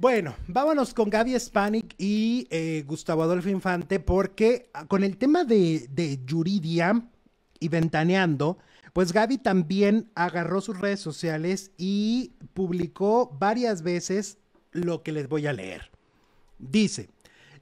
Bueno, vámonos con Gaby Spanik y eh, Gustavo Adolfo Infante, porque ah, con el tema de, de Yuridia y Ventaneando, pues Gaby también agarró sus redes sociales y publicó varias veces lo que les voy a leer. Dice,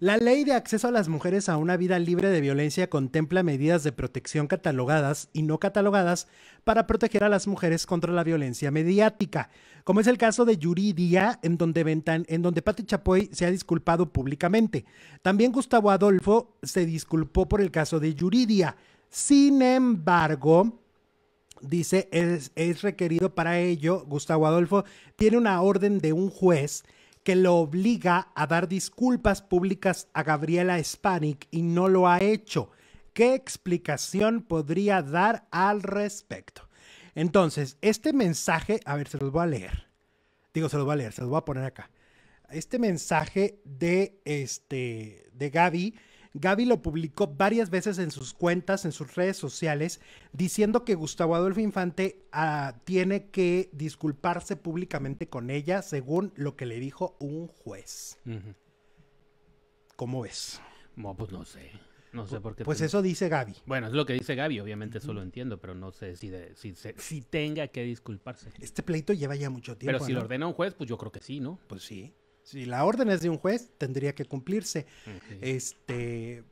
la ley de acceso a las mujeres a una vida libre de violencia contempla medidas de protección catalogadas y no catalogadas para proteger a las mujeres contra la violencia mediática, como es el caso de Yuridia, en donde, en Pati Chapoy se ha disculpado públicamente. También Gustavo Adolfo se disculpó por el caso de Yuridia. Sin embargo, dice, es requerido para ello, Gustavo Adolfo tiene una orden de un juez que lo obliga a dar disculpas públicas a Gabriela Spanik y no lo ha hecho. ¿Qué explicación podría dar al respecto? Entonces, este mensaje, a ver, se los voy a leer. Digo, se los voy a leer, se los voy a poner acá. Este mensaje de, este, de Gaby Gaby lo publicó varias veces en sus cuentas, en sus redes sociales, diciendo que Gustavo Adolfo Infante ah, tiene que disculparse públicamente con ella, según lo que le dijo un juez. ¿Cómo ves? No, pues no sé. No sé por qué. Pues eso dice Gaby. Bueno, es lo que dice Gaby, obviamente eso lo entiendo, pero no sé si, si, tenga que disculparse. Este pleito lleva ya mucho tiempo. Pero si lo ordena un juez, pues yo creo que sí, ¿no? Pues sí. Si la orden es de un juez, tendría que cumplirse. Este,